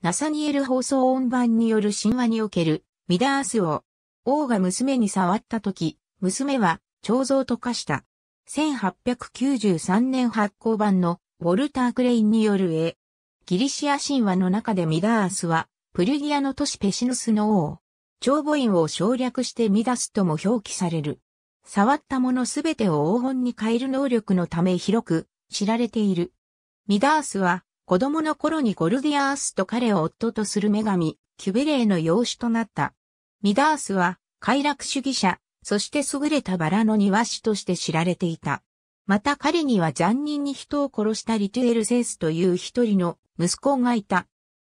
ナサニエル放送音版による神話におけるミダース王。王が娘に触った時、娘は彫像と化した。1893年発行版のウォルター・クレインによる絵。ギリシア神話の中でミダースは、プルギアの都市ペシヌスの王。長母院を省略してミダスとも表記される。触ったものすべてを黄金に変える能力のため広く知られている。ミダースは子供の頃にゴルディアースと彼を夫とする女神、キュベレーの養子となった。ミダースは、快楽主義者、そして優れたバラの庭師として知られていた。また彼には残忍に人を殺したリトゥエルセースという一人の息子がいた。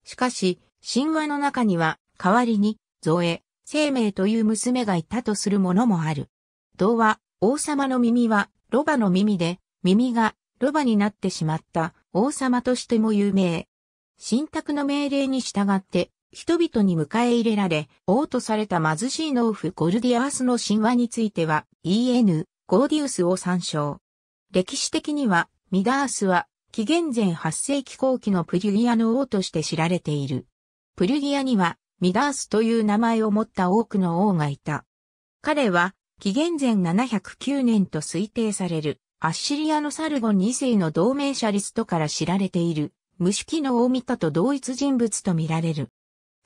しかし、神話の中には、代わりに、ゾエ、生命という娘がいたとするものもある。童話、王様の耳は、ロバの耳で、耳が、ロバになってしまった、王様としても有名。神託の命令に従って、人々に迎え入れられ、王とされた貧しい農夫ゴルディアースの神話については、EN、ゴーディウスを参照。歴史的には、ミダースは、紀元前8世紀後期のプリュギアの王として知られている。プリュギアには、ミダースという名前を持った多くの王がいた。彼は、紀元前709年と推定される。アッシリアのサルゴン2世の同盟者リストから知られている、無色の大見たと同一人物とみられる。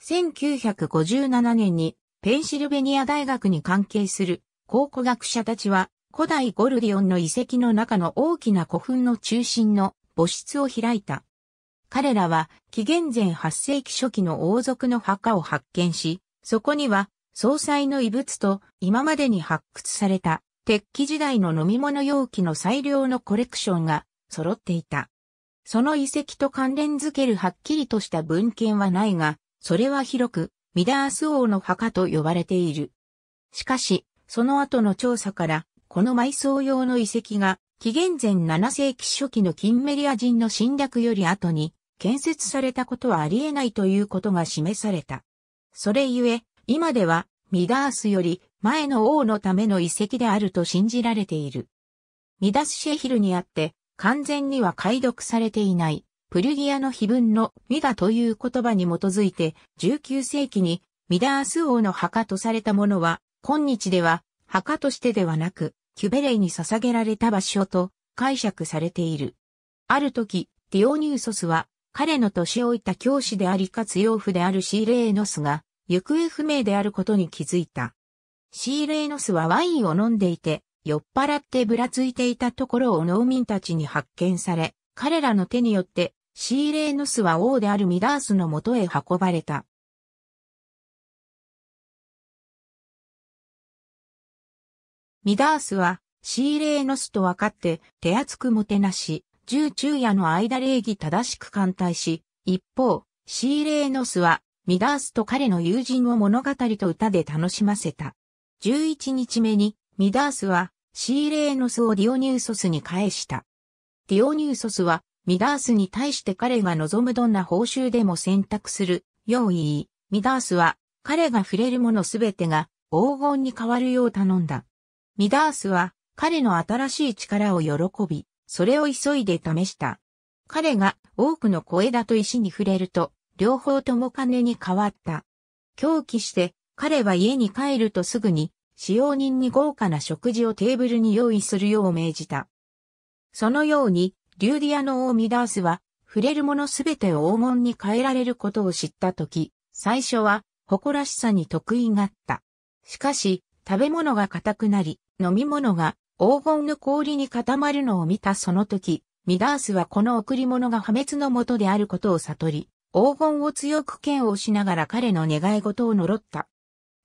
1957年にペンシルベニア大学に関係する考古学者たちは古代ゴルディオンの遺跡の中の大きな古墳の中心の墓室を開いた。彼らは紀元前8世紀初期の王族の墓を発見し、そこには総裁の遺物と今までに発掘された鉄器時代の飲み物容器の最良のコレクションが揃っていた。その遺跡と関連づけるはっきりとした文献はないが、それは広く、ミダース王の墓と呼ばれている。しかし、その後の調査から、この埋葬用の遺跡が、紀元前7世紀初期のキンメリア人の侵略より後に、建設されたことはありえないということが示された。それゆえ、今では、ミダースより前の王のための遺跡であると信じられている。ミダスシェヒルにあって、完全には解読されていない、プリギアの碑文のミダという言葉に基づいて、19世紀にミダース王の墓とされたものは、今日では墓としてではなく、キュベレイに捧げられた場所と解釈されている。ある時、ディオニューソスは、彼の年老いた教師でありか強夫であるシーレーノスが、行方不明であることに気づいた。シーレーノスはワインを飲んでいて、酔っ払ってぶらついていたところを農民たちに発見され、彼らの手によってシーレーノスは王であるミダースのもとへ運ばれた。ミダースはシーレーノスと分かって手厚くもてなし、十中夜の間礼儀正しく艦隊し、一方、シーレーノスはミダースと彼の友人を物語と歌で楽しませた。11日目にミダースはシーレーノスをディオニューソスに返した。ディオニューソスはミダースに対して彼が望むどんな報酬でも選択する用意。ミダースは彼が触れるものすべてが黄金に変わるよう頼んだ。ミダースは彼の新しい力を喜び、それを急いで試した。彼が多くの小枝と石に触れると、両方とも金に変わった。狂気して彼は家に帰るとすぐに、使用人に豪華な食事をテーブルに用意するよう命じた。そのように、リューディアの王ミダースは、触れるものすべてを黄金に変えられることを知ったとき、最初は、誇らしさに得意があった。しかし、食べ物が硬くなり、飲み物が黄金の氷に固まるのを見たその時、ミダースはこの贈り物が破滅のもとであることを悟り、黄金を強く剣をしながら彼の願い事を呪った。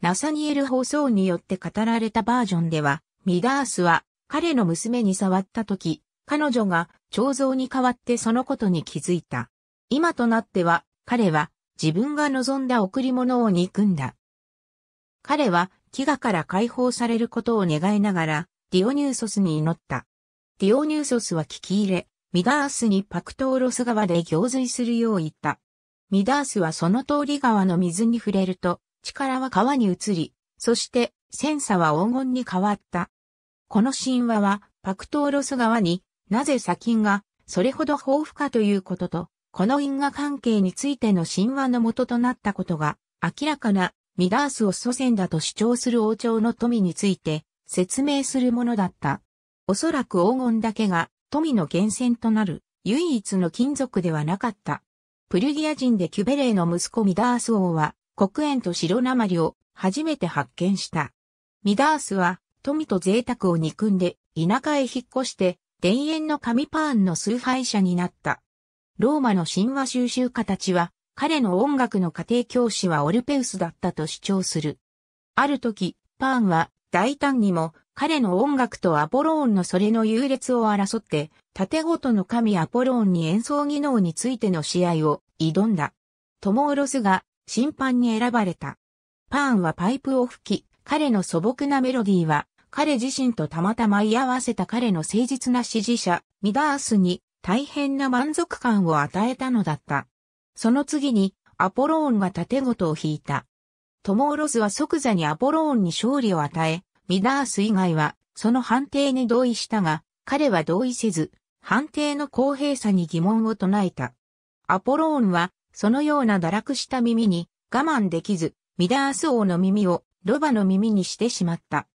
ナサニエル放送によって語られたバージョンでは、ミダースは彼の娘に触った時、彼女が彫像に代わってそのことに気づいた。今となっては、彼は自分が望んだ贈り物を憎んだ。彼は飢餓から解放されることを願いながら、ディオニューソスに祈った。ディオニューソスは聞き入れ、ミダースにパクトーロス川で行水するよう言った。ミダースはその通り川の水に触れると、力は川に移り、そしてセンサは黄金に変わった。この神話はパクトーロス川になぜ砂金がそれほど豊富かということと、この因果関係についての神話の元となったことが明らかなミダースを祖先だと主張する王朝の富について説明するものだった。おそらく黄金だけが富の源泉となる唯一の金属ではなかった。プルギア人でキュベレーの息子ミダース王は黒煙と白鉛を初めて発見した。ミダースは富と贅沢を憎んで田舎へ引っ越して田園の神パーンの崇拝者になった。ローマの神話収集家たちは彼の音楽の家庭教師はオルペウスだったと主張する。ある時、パーンは大胆にも彼の音楽とアポローンのそれの優劣を争って、盾ごとの神アポローンに演奏技能についての試合を挑んだ。トモーロスが審判に選ばれた。パーンはパイプを吹き、彼の素朴なメロディーは、彼自身とたまたま居合わせた彼の誠実な支持者、ミダースに大変な満足感を与えたのだった。その次に、アポローンが盾ごとを引いた。トモーロスは即座にアポローンに勝利を与え、ミダース以外は、その判定に同意したが、彼は同意せず、判定の公平さに疑問を唱えた。アポローンは、そのような堕落した耳に我慢できず、ミダース王の耳をロバの耳にしてしまった。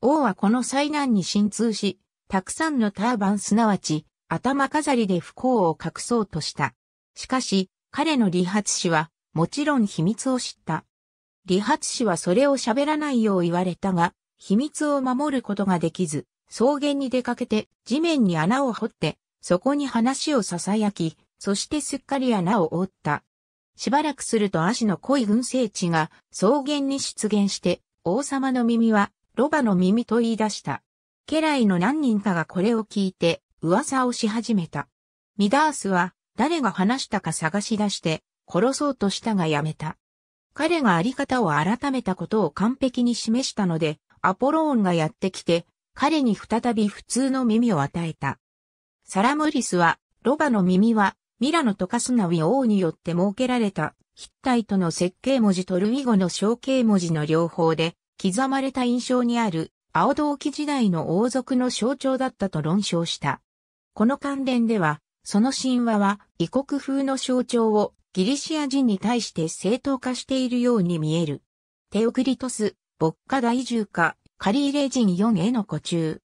王はこの災難に心痛し、たくさんのターバンすなわち、頭飾りで不幸を隠そうとした。しかし、彼の理髪師は、もちろん秘密を知った。理髪師はそれを喋らないよう言われたが、秘密を守ることができず、草原に出かけて地面に穴を掘って、そこに話を囁き、そしてすっかり穴を覆った。しばらくすると足の濃い群生地が草原に出現して、王様の耳はロバの耳と言い出した。家来の何人かがこれを聞いて噂をし始めた。ミダースは誰が話したか探し出して殺そうとしたがやめた。彼があり方を改めたことを完璧に示したので、アポローンがやってきて、彼に再び普通の耳を与えた。サラムリスは、ロバの耳はミラノとカスナウィ王によって設けられた、筆体との設計文字とルイ語の象形文字の両方で、刻まれた印象にある、青銅器時代の王族の象徴だったと論証した。この関連では、その神話は異国風の象徴をギリシア人に対して正当化しているように見える。テオクリトス、牧歌大獣家、カリーレ人4への古中。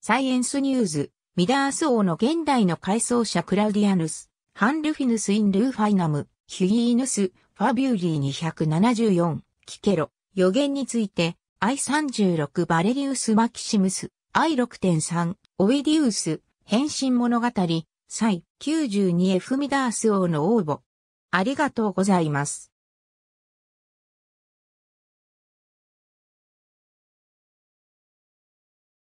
サイエンスニューズ、ミダース王の現代の回想者クラウディアヌス。ハンルフィヌス・イン・ルーファイナム、ヒュイーヌス、ファビューリー274、キケロ、予言について、I36 バレリウス・マキシムス、I6.3、オイディウス、変身物語、サイ9 2フミダース王の応募。ありがとうございます。